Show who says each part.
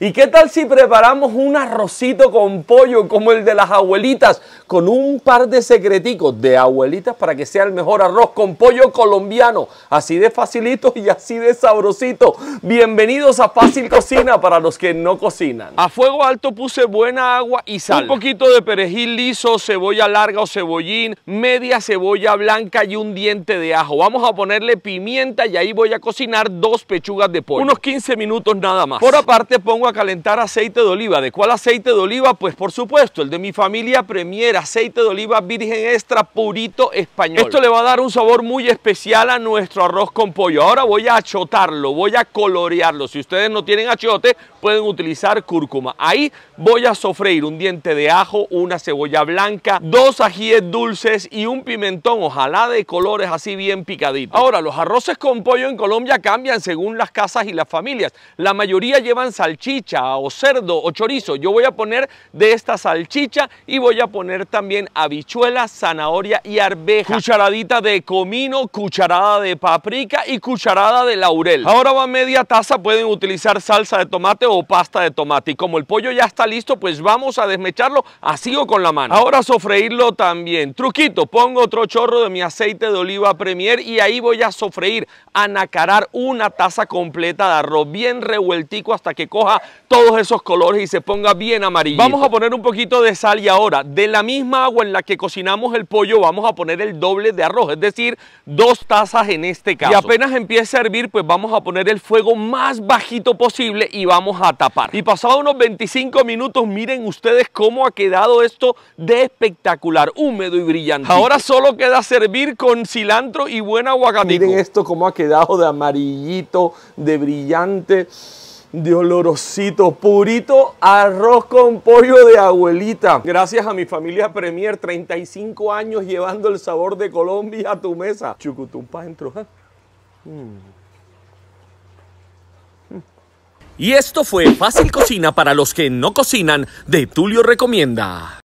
Speaker 1: ¿Y qué tal si preparamos un arrocito con pollo como el de las abuelitas, con un par de secreticos de abuelitas para que sea el mejor arroz con pollo colombiano? Así de facilito y así de sabrosito. Bienvenidos a Fácil Cocina para los que no cocinan. A fuego alto puse buena agua y sal. Un poquito de perejil liso, cebolla larga o cebollín, media cebolla blanca y un diente de ajo. Vamos a ponerle pimienta y ahí voy a cocinar dos pechugas de pollo. Unos 15 minutos nada más. Por aparte pongo a calentar aceite de oliva. ¿De cuál aceite de oliva? Pues por supuesto, el de mi familia Premier, aceite de oliva virgen extra purito español. Esto le va a dar un sabor muy especial a nuestro arroz con pollo. Ahora voy a achotarlo, voy a colorearlo. Si ustedes no tienen achote, pueden utilizar cúrcuma. Ahí voy a sofreír un diente de ajo, una cebolla blanca, dos ajíes dulces y un pimentón, ojalá de colores así bien picadito. Ahora, los arroces con pollo en Colombia cambian según las casas y las familias. La mayoría llevan salchicha o cerdo o chorizo. Yo voy a poner de esta salchicha y voy a poner también habichuela, zanahoria y arveja. Cucharadita de comino, cucharada de paprika y cucharada de laurel. Ahora va media taza, pueden utilizar salsa de tomate o pasta de tomate. Y como el pollo ya está listo, pues vamos a desmecharlo así o con la mano. Ahora sofreírlo también. Truquito, pongo otro chorro de mi aceite de oliva premier y ahí voy a sofreír, a nacarar una taza completa de arroz bien revueltico hasta que coja todos esos colores y se ponga bien amarillo. Vamos a poner un poquito de sal y ahora, de la misma agua en la que cocinamos el pollo, vamos a poner el doble de arroz, es decir, dos tazas en este caso. Y apenas empiece a hervir, pues vamos a poner el fuego más bajito posible y vamos a tapar. Y pasado unos 25 minutos, miren ustedes cómo ha quedado esto de espectacular, húmedo y brillante. Ahora solo queda servir con cilantro y buena aguacate Miren esto cómo ha quedado de amarillito, de brillante de purito, arroz con pollo de abuelita. Gracias a mi familia Premier, 35 años llevando el sabor de Colombia a tu mesa. Chucutumpa dentro. ¿eh? Y esto fue Fácil Cocina para los que no cocinan de Tulio Recomienda.